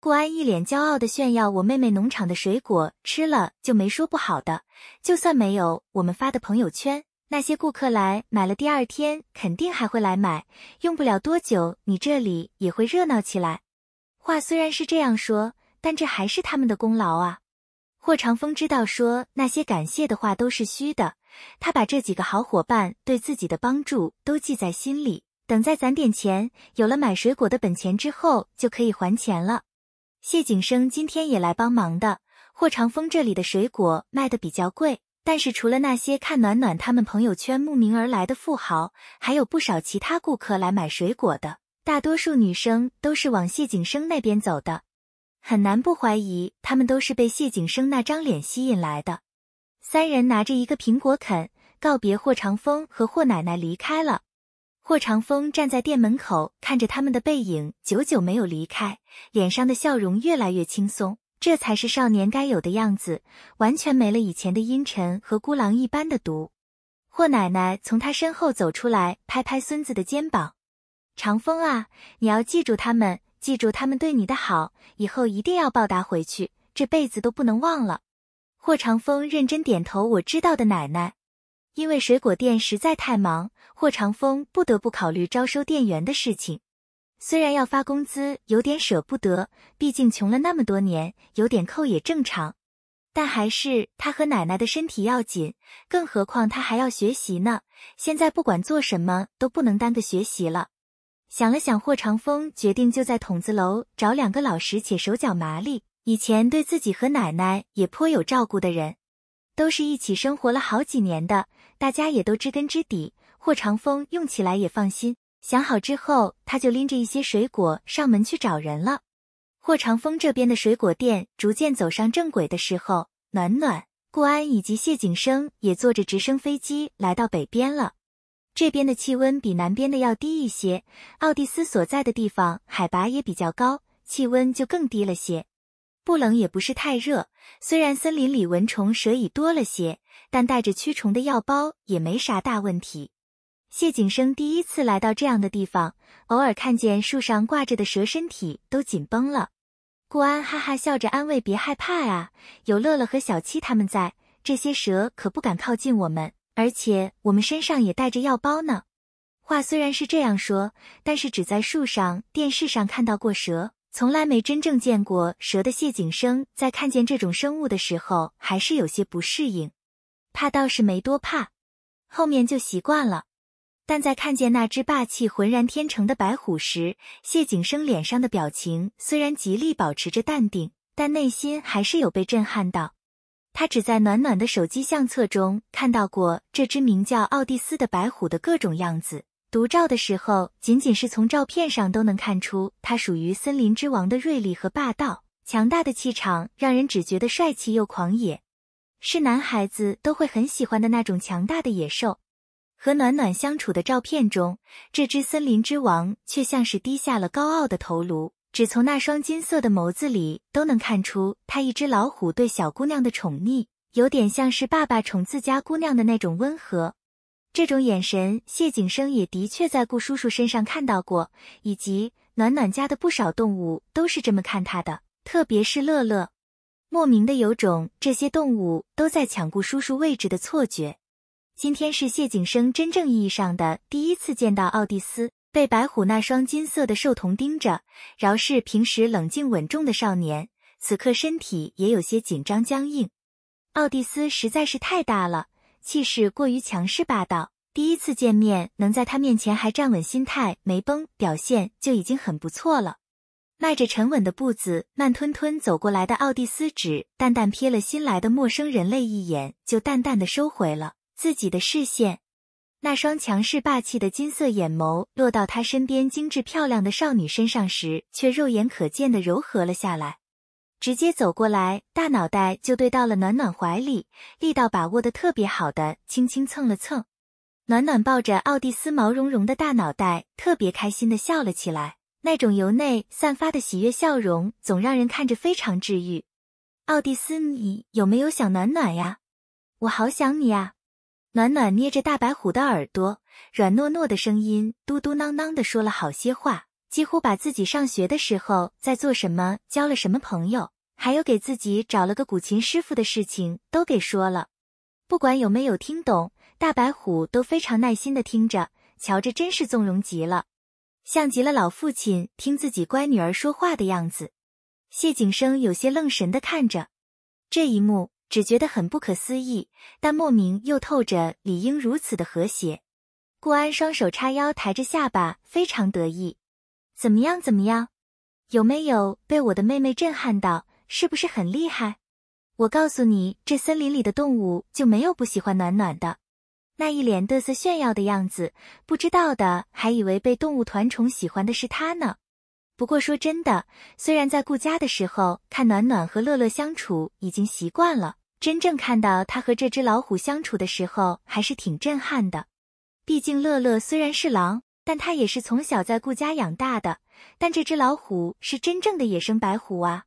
顾安一脸骄傲的炫耀：“我妹妹农场的水果吃了就没说不好的，就算没有我们发的朋友圈，那些顾客来买了，第二天肯定还会来买，用不了多久，你这里也会热闹起来。”话虽然是这样说，但这还是他们的功劳啊。霍长风知道说那些感谢的话都是虚的，他把这几个好伙伴对自己的帮助都记在心里，等再攒点钱，有了买水果的本钱之后，就可以还钱了。谢景生今天也来帮忙的。霍长风这里的水果卖的比较贵，但是除了那些看暖暖他们朋友圈慕名而来的富豪，还有不少其他顾客来买水果的。大多数女生都是往谢景生那边走的，很难不怀疑他们都是被谢景生那张脸吸引来的。三人拿着一个苹果啃，告别霍长风和霍奶奶离开了。霍长风站在店门口，看着他们的背影，久久没有离开，脸上的笑容越来越轻松。这才是少年该有的样子，完全没了以前的阴沉和孤狼一般的毒。霍奶奶从他身后走出来，拍拍孙子的肩膀：“长风啊，你要记住他们，记住他们对你的好，以后一定要报答回去，这辈子都不能忘了。”霍长风认真点头：“我知道的，奶奶。”因为水果店实在太忙，霍长风不得不考虑招收店员的事情。虽然要发工资有点舍不得，毕竟穷了那么多年，有点扣也正常。但还是他和奶奶的身体要紧，更何况他还要学习呢。现在不管做什么都不能耽搁学习了。想了想，霍长风决定就在筒子楼找两个老实且手脚麻利、以前对自己和奶奶也颇有照顾的人，都是一起生活了好几年的。大家也都知根知底，霍长风用起来也放心。想好之后，他就拎着一些水果上门去找人了。霍长风这边的水果店逐渐走上正轨的时候，暖暖、顾安以及谢景生也坐着直升飞机来到北边了。这边的气温比南边的要低一些，奥蒂斯所在的地方海拔也比较高，气温就更低了些。不冷也不是太热，虽然森林里蚊虫蛇蚁多了些，但带着驱虫的药包也没啥大问题。谢景生第一次来到这样的地方，偶尔看见树上挂着的蛇，身体都紧绷了。顾安哈哈笑着安慰：“别害怕啊，有乐乐和小七他们在，这些蛇可不敢靠近我们，而且我们身上也带着药包呢。”话虽然是这样说，但是只在树上电视上看到过蛇。从来没真正见过蛇的谢景生，在看见这种生物的时候，还是有些不适应。怕倒是没多怕，后面就习惯了。但在看见那只霸气浑然天成的白虎时，谢景生脸上的表情虽然极力保持着淡定，但内心还是有被震撼到。他只在暖暖的手机相册中看到过这只名叫奥蒂斯的白虎的各种样子。独照的时候，仅仅是从照片上都能看出他属于森林之王的锐利和霸道，强大的气场让人只觉得帅气又狂野，是男孩子都会很喜欢的那种强大的野兽。和暖暖相处的照片中，这只森林之王却像是低下了高傲的头颅，只从那双金色的眸子里都能看出他一只老虎对小姑娘的宠溺，有点像是爸爸宠自家姑娘的那种温和。这种眼神，谢景生也的确在顾叔叔身上看到过，以及暖暖家的不少动物都是这么看他的，特别是乐乐，莫名的有种这些动物都在抢顾叔叔位置的错觉。今天是谢景生真正意义上的第一次见到奥蒂斯，被白虎那双金色的兽瞳盯着，饶是平时冷静稳重的少年，此刻身体也有些紧张僵硬。奥蒂斯实在是太大了。气势过于强势霸道，第一次见面能在他面前还站稳，心态没崩，表现就已经很不错了。迈着沉稳的步子，慢吞吞走过来的奥蒂斯，只淡淡瞥了新来的陌生人类一眼，就淡淡的收回了自己的视线。那双强势霸气的金色眼眸落到他身边精致漂亮的少女身上时，却肉眼可见的柔和了下来。直接走过来，大脑袋就对到了暖暖怀里，力道把握的特别好的，轻轻蹭了蹭。暖暖抱着奥蒂斯毛茸茸的大脑袋，特别开心的笑了起来，那种由内散发的喜悦笑容，总让人看着非常治愈。奥蒂斯，你有没有想暖暖呀？我好想你呀！暖暖捏着大白虎的耳朵，软糯糯的声音嘟嘟囔囔的说了好些话。几乎把自己上学的时候在做什么、交了什么朋友，还有给自己找了个古琴师傅的事情都给说了。不管有没有听懂，大白虎都非常耐心的听着，瞧着真是纵容极了，像极了老父亲听自己乖女儿说话的样子。谢景生有些愣神的看着这一幕，只觉得很不可思议，但莫名又透着理应如此的和谐。顾安双手叉腰，抬着下巴，非常得意。怎么样？怎么样？有没有被我的妹妹震撼到？是不是很厉害？我告诉你，这森林里的动物就没有不喜欢暖暖的。那一脸嘚瑟炫耀的样子，不知道的还以为被动物团宠喜欢的是他呢。不过说真的，虽然在顾家的时候看暖暖和乐乐相处已经习惯了，真正看到他和这只老虎相处的时候，还是挺震撼的。毕竟乐乐虽然是狼。但他也是从小在顾家养大的，但这只老虎是真正的野生白虎啊！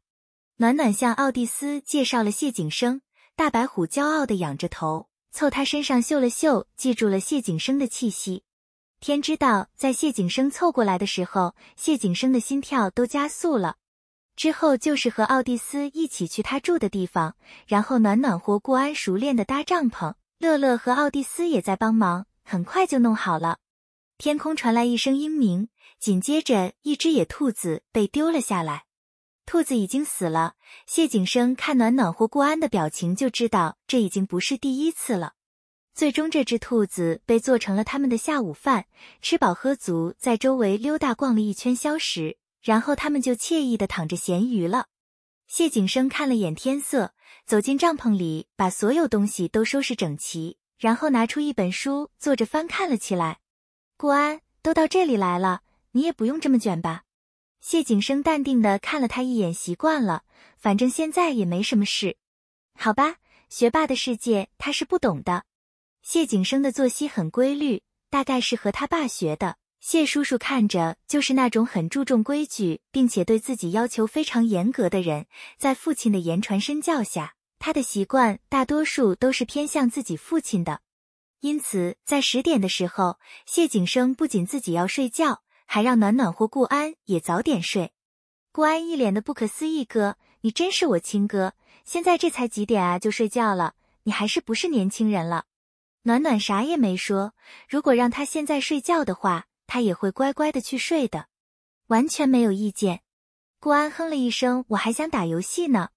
暖暖向奥蒂斯介绍了谢景生，大白虎骄傲的仰着头，凑他身上嗅了嗅，记住了谢景生的气息。天知道，在谢景生凑过来的时候，谢景生的心跳都加速了。之后就是和奥蒂斯一起去他住的地方，然后暖暖和顾安熟练的搭帐篷，乐乐和奥蒂斯也在帮忙，很快就弄好了。天空传来一声鹰鸣，紧接着一只野兔子被丢了下来。兔子已经死了。谢景生看暖暖和顾安的表情，就知道这已经不是第一次了。最终，这只兔子被做成了他们的下午饭。吃饱喝足，在周围溜达逛了一圈消食，然后他们就惬意的躺着闲鱼了。谢景生看了眼天色，走进帐篷里，把所有东西都收拾整齐，然后拿出一本书，坐着翻看了起来。顾安都到这里来了，你也不用这么卷吧？谢景生淡定的看了他一眼，习惯了，反正现在也没什么事，好吧？学霸的世界他是不懂的。谢景生的作息很规律，大概是和他爸学的。谢叔叔看着就是那种很注重规矩，并且对自己要求非常严格的人，在父亲的言传身教下，他的习惯大多数都是偏向自己父亲的。因此，在十点的时候，谢景生不仅自己要睡觉，还让暖暖和顾安也早点睡。顾安一脸的不可思议：“哥，你真是我亲哥，现在这才几点啊，就睡觉了？你还是不是年轻人了？”暖暖啥也没说，如果让他现在睡觉的话，他也会乖乖的去睡的，完全没有意见。顾安哼了一声：“我还想打游戏呢。”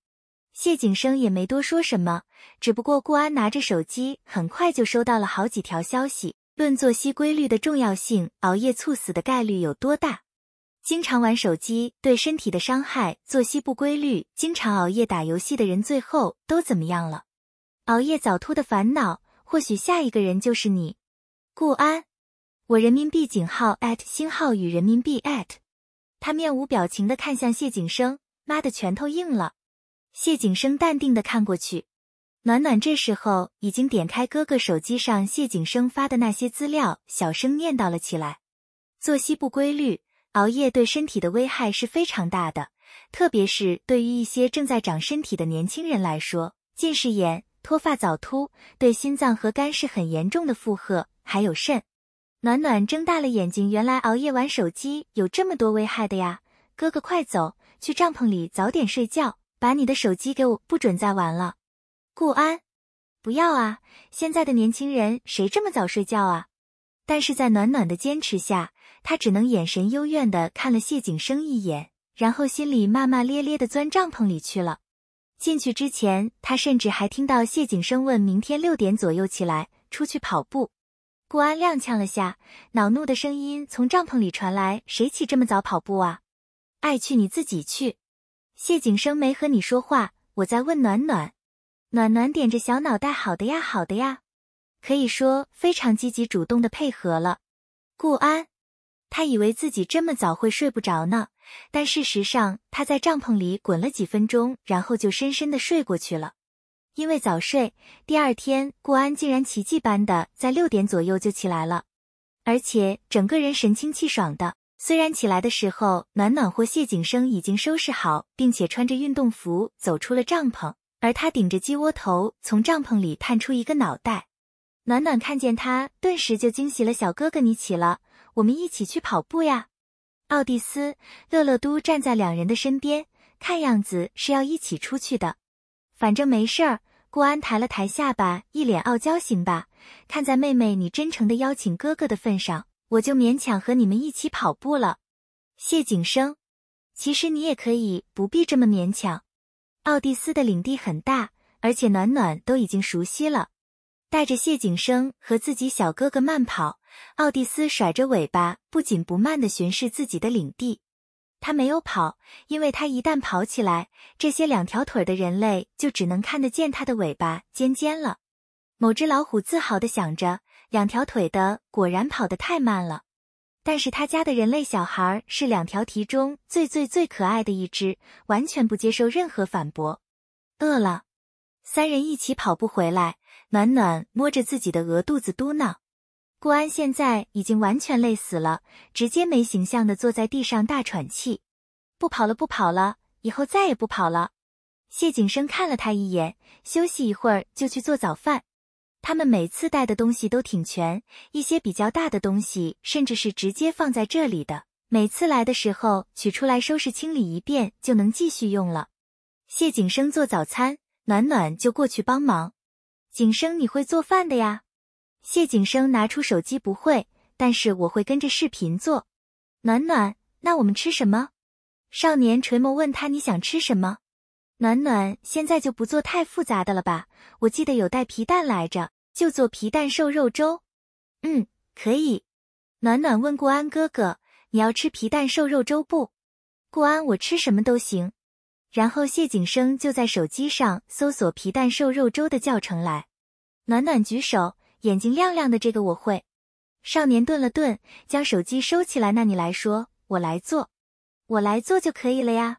谢景生也没多说什么，只不过顾安拿着手机，很快就收到了好几条消息。论作息规律的重要性，熬夜猝死的概率有多大？经常玩手机对身体的伤害，作息不规律，经常熬夜打游戏的人最后都怎么样了？熬夜早秃的烦恼，或许下一个人就是你。顾安，我人民币井号艾特星号与人民币艾特。他面无表情的看向谢景生，妈的，拳头硬了。谢景生淡定的看过去，暖暖这时候已经点开哥哥手机上谢景生发的那些资料，小声念叨了起来。作息不规律，熬夜对身体的危害是非常大的，特别是对于一些正在长身体的年轻人来说，近视眼、脱发、早秃，对心脏和肝是很严重的负荷，还有肾。暖暖睁大了眼睛，原来熬夜玩手机有这么多危害的呀！哥哥，快走，去帐篷里早点睡觉。把你的手机给我，不准再玩了。顾安，不要啊！现在的年轻人谁这么早睡觉啊？但是在暖暖的坚持下，他只能眼神幽怨的看了谢景生一眼，然后心里骂骂咧咧的钻帐篷里去了。进去之前，他甚至还听到谢景生问：“明天六点左右起来，出去跑步。”顾安踉跄了下，恼怒的声音从帐篷里传来：“谁起这么早跑步啊？爱去你自己去。”谢景生没和你说话，我在问暖暖。暖暖点着小脑袋，好的呀，好的呀，可以说非常积极主动的配合了。顾安，他以为自己这么早会睡不着呢，但事实上他在帐篷里滚了几分钟，然后就深深的睡过去了。因为早睡，第二天顾安竟然奇迹般的在六点左右就起来了，而且整个人神清气爽的。虽然起来的时候，暖暖和谢景生已经收拾好，并且穿着运动服走出了帐篷，而他顶着鸡窝头从帐篷里探出一个脑袋。暖暖看见他，顿时就惊喜了：“小哥哥，你起了，我们一起去跑步呀！”奥蒂斯、乐乐都站在两人的身边，看样子是要一起出去的。反正没事儿，顾安抬了抬下巴，一脸傲娇型吧。看在妹妹你真诚的邀请哥哥的份上。我就勉强和你们一起跑步了，谢景生。其实你也可以不必这么勉强。奥蒂斯的领地很大，而且暖暖都已经熟悉了。带着谢景生和自己小哥哥慢跑，奥蒂斯甩着尾巴，不紧不慢地巡视自己的领地。他没有跑，因为他一旦跑起来，这些两条腿的人类就只能看得见他的尾巴尖尖了。某只老虎自豪地想着。两条腿的果然跑得太慢了，但是他家的人类小孩是两条蹄中最最最可爱的一只，完全不接受任何反驳。饿了，三人一起跑步回来，暖暖摸着自己的鹅肚子嘟囔。顾安现在已经完全累死了，直接没形象的坐在地上大喘气。不跑了，不跑了，以后再也不跑了。谢景生看了他一眼，休息一会儿就去做早饭。他们每次带的东西都挺全，一些比较大的东西甚至是直接放在这里的。每次来的时候取出来收拾清理一遍就能继续用了。谢景生做早餐，暖暖就过去帮忙。景生，你会做饭的呀？谢景生拿出手机，不会，但是我会跟着视频做。暖暖，那我们吃什么？少年垂眸问他：“你想吃什么？”暖暖现在就不做太复杂的了吧？我记得有带皮蛋来着。就做皮蛋瘦肉粥，嗯，可以。暖暖问顾安哥哥：“你要吃皮蛋瘦肉粥不？”顾安：“我吃什么都行。”然后谢景生就在手机上搜索皮蛋瘦肉粥的教程来。暖暖举手，眼睛亮亮的：“这个我会。”少年顿了顿，将手机收起来：“那你来说，我来做，我来做就可以了呀。”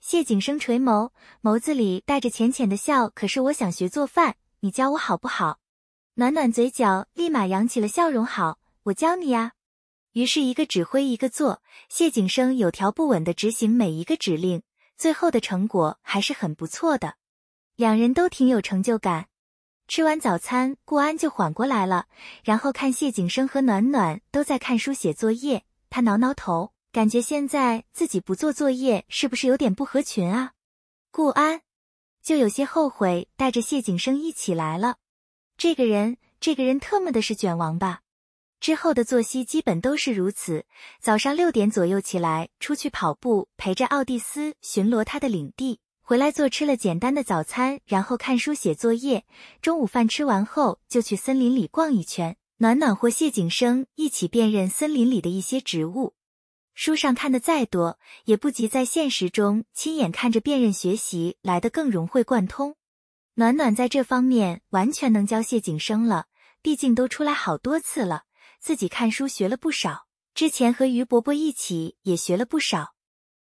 谢景生垂眸，眸子里带着浅浅的笑：“可是我想学做饭，你教我好不好？”暖暖嘴角立马扬起了笑容，好，我教你呀。于是，一个指挥，一个做。谢景生有条不紊的执行每一个指令，最后的成果还是很不错的。两人都挺有成就感。吃完早餐，顾安就缓过来了，然后看谢景生和暖暖都在看书写作业，他挠挠头，感觉现在自己不做作业是不是有点不合群啊？顾安就有些后悔带着谢景生一起来了。这个人，这个人特么的是卷王吧？之后的作息基本都是如此：早上六点左右起来，出去跑步，陪着奥蒂斯巡逻他的领地，回来做吃了简单的早餐，然后看书写作业。中午饭吃完后，就去森林里逛一圈，暖暖和谢景生一起辨认森林里的一些植物。书上看的再多，也不及在现实中亲眼看着辨认学习来的更融会贯通。暖暖在这方面完全能教谢景生了，毕竟都出来好多次了，自己看书学了不少，之前和于伯伯一起也学了不少。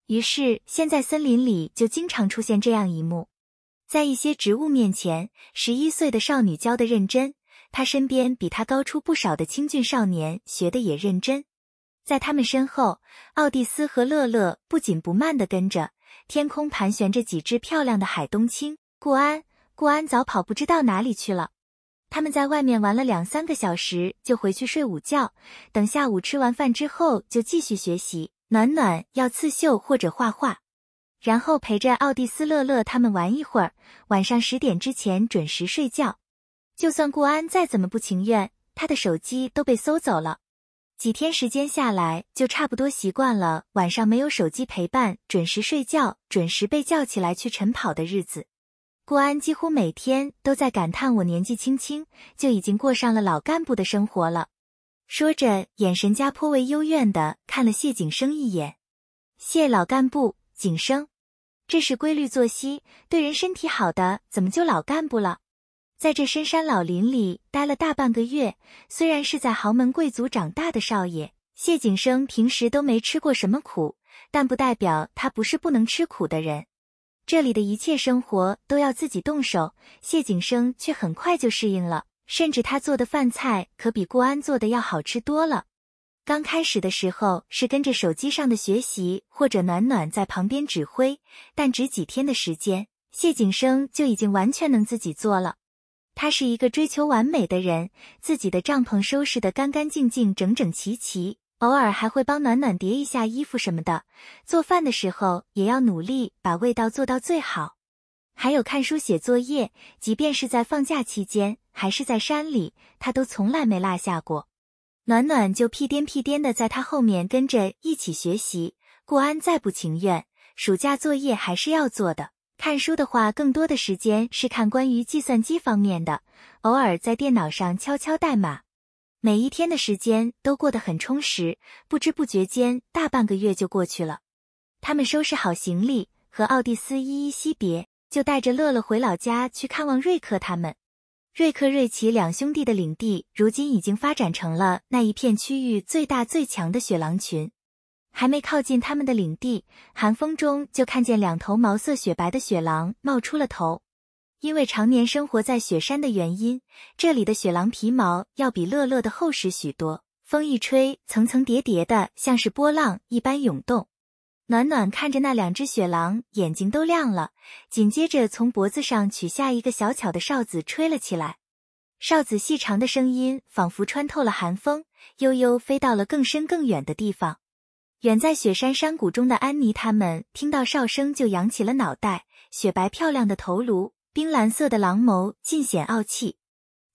于是现在森林里就经常出现这样一幕，在一些植物面前，十一岁的少女教的认真，她身边比她高出不少的清俊少年学的也认真。在他们身后，奥蒂斯和乐乐不紧不慢的跟着，天空盘旋着几只漂亮的海东青，顾安。顾安早跑，不知道哪里去了。他们在外面玩了两三个小时，就回去睡午觉。等下午吃完饭之后，就继续学习。暖暖要刺绣或者画画，然后陪着奥蒂斯、乐乐他们玩一会儿。晚上十点之前准时睡觉。就算顾安再怎么不情愿，他的手机都被搜走了。几天时间下来，就差不多习惯了晚上没有手机陪伴，准时睡觉，准时被叫起来去晨跑的日子。顾安几乎每天都在感叹：“我年纪轻轻就已经过上了老干部的生活了。”说着，眼神加颇为幽怨的看了谢景生一眼。谢老干部，景生，这是规律作息，对人身体好的，怎么就老干部了？在这深山老林里待了大半个月，虽然是在豪门贵族长大的少爷，谢景生平时都没吃过什么苦，但不代表他不是不能吃苦的人。这里的一切生活都要自己动手，谢景生却很快就适应了，甚至他做的饭菜可比顾安做的要好吃多了。刚开始的时候是跟着手机上的学习，或者暖暖在旁边指挥，但只几天的时间，谢景生就已经完全能自己做了。他是一个追求完美的人，自己的帐篷收拾得干干净净、整整齐齐。偶尔还会帮暖暖叠一下衣服什么的，做饭的时候也要努力把味道做到最好。还有看书、写作业，即便是在放假期间，还是在山里，他都从来没落下过。暖暖就屁颠屁颠的在他后面跟着一起学习。顾安再不情愿，暑假作业还是要做的。看书的话，更多的时间是看关于计算机方面的，偶尔在电脑上敲敲代码。每一天的时间都过得很充实，不知不觉间，大半个月就过去了。他们收拾好行李，和奥蒂斯依依惜别，就带着乐乐回老家去看望瑞克他们。瑞克、瑞奇两兄弟的领地如今已经发展成了那一片区域最大最强的雪狼群。还没靠近他们的领地，寒风中就看见两头毛色雪白的雪狼冒出了头。因为常年生活在雪山的原因，这里的雪狼皮毛要比乐乐的厚实许多。风一吹，层层叠叠的，像是波浪一般涌动。暖暖看着那两只雪狼，眼睛都亮了。紧接着，从脖子上取下一个小巧的哨子，吹了起来。哨子细长的声音仿佛穿透了寒风，悠悠飞到了更深更远的地方。远在雪山山谷中的安妮他们听到哨声，就扬起了脑袋，雪白漂亮的头颅。冰蓝色的狼眸尽显傲气，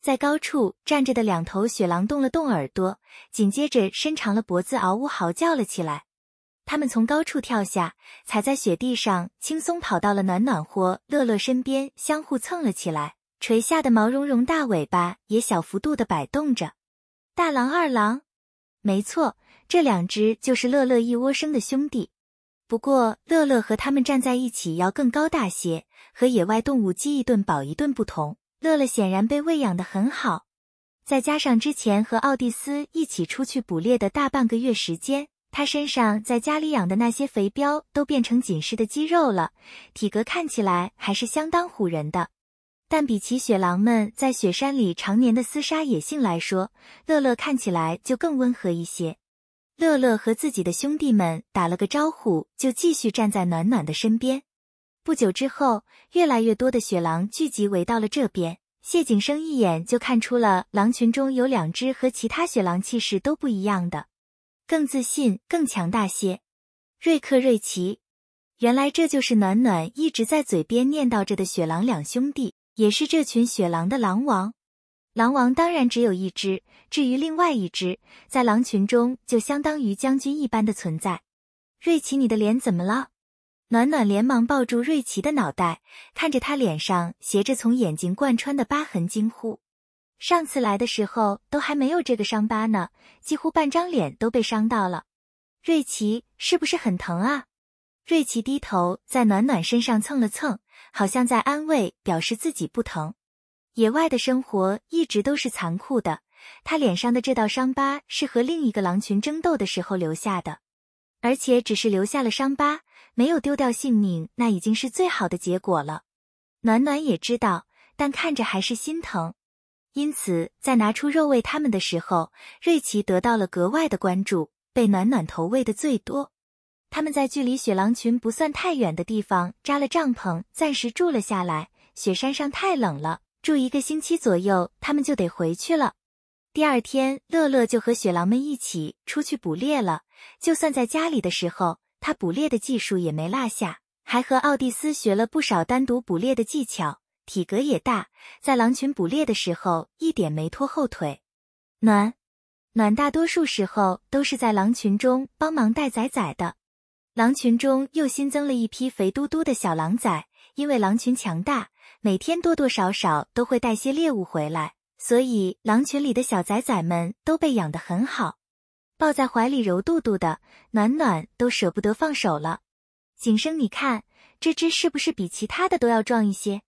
在高处站着的两头雪狼动了动耳朵，紧接着伸长了脖子，嗷呜嚎叫了起来。它们从高处跳下，踩在雪地上，轻松跑到了暖暖和乐乐身边，相互蹭了起来。垂下的毛茸茸大尾巴也小幅度的摆动着。大狼、二狼，没错，这两只就是乐乐一窝生的兄弟。不过，乐乐和他们站在一起要更高大些。和野外动物饥一顿饱一顿不同，乐乐显然被喂养的很好。再加上之前和奥迪斯一起出去捕猎的大半个月时间，他身上在家里养的那些肥膘都变成紧实的肌肉了，体格看起来还是相当唬人的。但比起雪狼们在雪山里常年的厮杀野性来说，乐乐看起来就更温和一些。乐乐和自己的兄弟们打了个招呼，就继续站在暖暖的身边。不久之后，越来越多的雪狼聚集围到了这边。谢景生一眼就看出了狼群中有两只和其他雪狼气势都不一样的，更自信、更强大些。瑞克、瑞奇，原来这就是暖暖一直在嘴边念叨着的雪狼两兄弟，也是这群雪狼的狼王。狼王当然只有一只。至于另外一只，在狼群中就相当于将军一般的存在。瑞奇，你的脸怎么了？暖暖连忙抱住瑞奇的脑袋，看着他脸上斜着从眼睛贯穿的疤痕，惊呼：“上次来的时候都还没有这个伤疤呢，几乎半张脸都被伤到了。”瑞奇是不是很疼啊？瑞奇低头在暖暖身上蹭了蹭，好像在安慰，表示自己不疼。野外的生活一直都是残酷的。他脸上的这道伤疤是和另一个狼群争斗的时候留下的，而且只是留下了伤疤，没有丢掉性命，那已经是最好的结果了。暖暖也知道，但看着还是心疼，因此在拿出肉喂他们的时候，瑞奇得到了格外的关注，被暖暖投喂的最多。他们在距离雪狼群不算太远的地方扎了帐篷，暂时住了下来。雪山上太冷了，住一个星期左右，他们就得回去了。第二天，乐乐就和雪狼们一起出去捕猎了。就算在家里的时候，他捕猎的技术也没落下，还和奥蒂斯学了不少单独捕猎的技巧。体格也大，在狼群捕猎的时候一点没拖后腿。暖暖大多数时候都是在狼群中帮忙带崽崽的。狼群中又新增了一批肥嘟嘟的小狼崽，因为狼群强大，每天多多少少都会带些猎物回来。所以狼群里的小崽崽们都被养得很好，抱在怀里揉肚肚的暖暖都舍不得放手了。景生，你看这只是不是比其他的都要壮一些？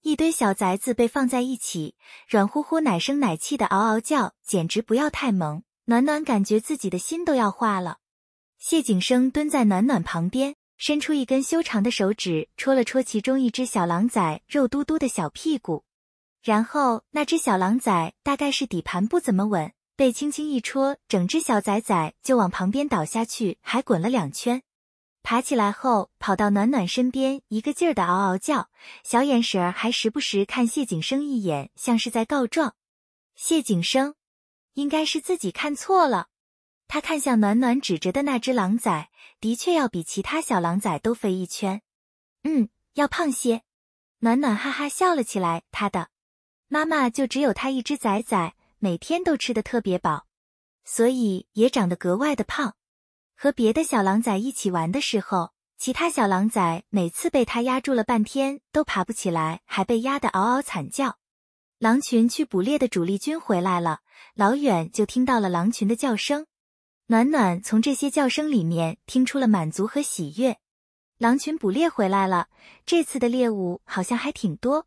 一堆小崽子被放在一起，软乎乎、奶声奶气的嗷嗷叫，简直不要太萌。暖暖感觉自己的心都要化了。谢景生蹲在暖暖旁边，伸出一根修长的手指戳了戳其中一只小狼崽肉嘟嘟的小屁股。然后那只小狼崽大概是底盘不怎么稳，被轻轻一戳，整只小崽崽就往旁边倒下去，还滚了两圈。爬起来后，跑到暖暖身边，一个劲儿的嗷嗷叫，小眼神儿还时不时看谢景生一眼，像是在告状。谢景生，应该是自己看错了。他看向暖暖指着的那只狼崽，的确要比其他小狼崽都肥一圈，嗯，要胖些。暖暖哈哈笑了起来，他的。妈妈就只有它一只崽崽，每天都吃得特别饱，所以也长得格外的胖。和别的小狼崽一起玩的时候，其他小狼崽每次被它压住了，半天都爬不起来，还被压得嗷嗷惨叫。狼群去捕猎的主力军回来了，老远就听到了狼群的叫声。暖暖从这些叫声里面听出了满足和喜悦。狼群捕猎回来了，这次的猎物好像还挺多。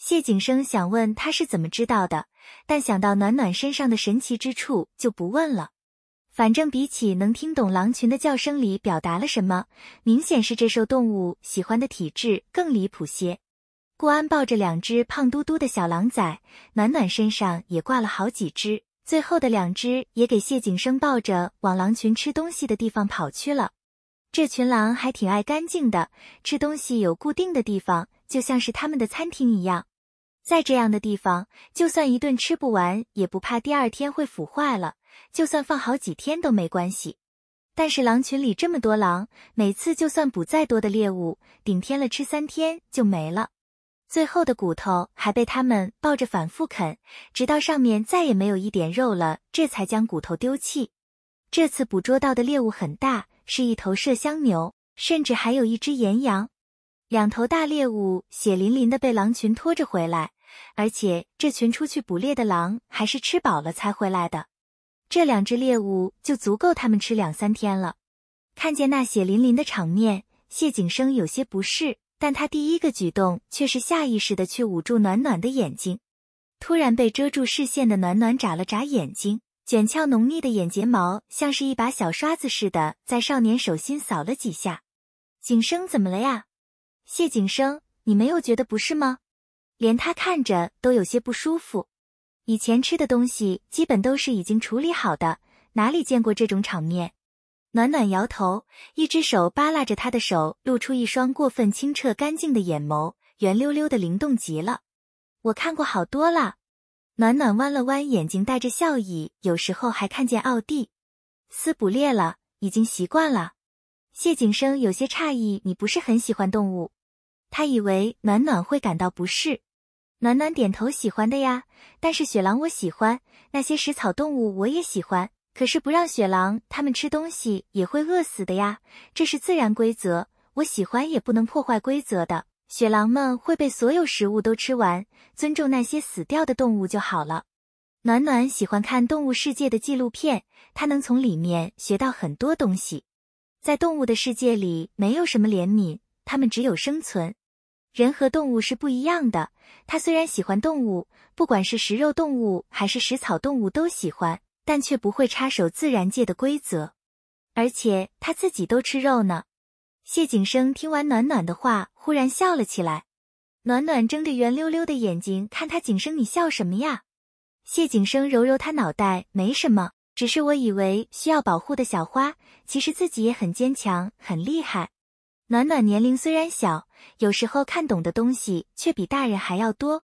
谢景生想问他是怎么知道的，但想到暖暖身上的神奇之处就不问了。反正比起能听懂狼群的叫声里表达了什么，明显是这受动物喜欢的体质更离谱些。顾安抱着两只胖嘟嘟的小狼崽，暖暖身上也挂了好几只，最后的两只也给谢景生抱着往狼群吃东西的地方跑去了。这群狼还挺爱干净的，吃东西有固定的地方，就像是他们的餐厅一样。在这样的地方，就算一顿吃不完，也不怕第二天会腐坏了。就算放好几天都没关系。但是狼群里这么多狼，每次就算捕再多的猎物，顶天了吃三天就没了。最后的骨头还被他们抱着反复啃，直到上面再也没有一点肉了，这才将骨头丢弃。这次捕捉到的猎物很大，是一头麝香牛，甚至还有一只岩羊。两头大猎物血淋淋的被狼群拖着回来。而且这群出去捕猎的狼还是吃饱了才回来的，这两只猎物就足够他们吃两三天了。看见那血淋淋的场面，谢景生有些不适，但他第一个举动却是下意识的去捂住暖暖的眼睛。突然被遮住视线的暖暖眨了眨眼睛，卷翘浓密的眼睫毛像是一把小刷子似的在少年手心扫了几下。景生怎么了呀？谢景生，你没有觉得不适吗？连他看着都有些不舒服，以前吃的东西基本都是已经处理好的，哪里见过这种场面？暖暖摇头，一只手扒拉着他的手，露出一双过分清澈干净的眼眸，圆溜溜的，灵动极了。我看过好多了。暖暖弯了弯眼睛，带着笑意，有时候还看见奥蒂斯捕猎了，已经习惯了。谢景生有些诧异，你不是很喜欢动物？他以为暖暖会感到不适。暖暖点头，喜欢的呀。但是雪狼我喜欢，那些食草动物我也喜欢。可是不让雪狼它们吃东西，也会饿死的呀。这是自然规则，我喜欢也不能破坏规则的。雪狼们会被所有食物都吃完，尊重那些死掉的动物就好了。暖暖喜欢看动物世界的纪录片，它能从里面学到很多东西。在动物的世界里，没有什么怜悯，它们只有生存。人和动物是不一样的，他虽然喜欢动物，不管是食肉动物还是食草动物都喜欢，但却不会插手自然界的规则，而且他自己都吃肉呢。谢景生听完暖暖的话，忽然笑了起来。暖暖睁着圆溜溜的眼睛看他，景生，你笑什么呀？谢景生揉揉他脑袋，没什么，只是我以为需要保护的小花，其实自己也很坚强，很厉害。暖暖年龄虽然小，有时候看懂的东西却比大人还要多。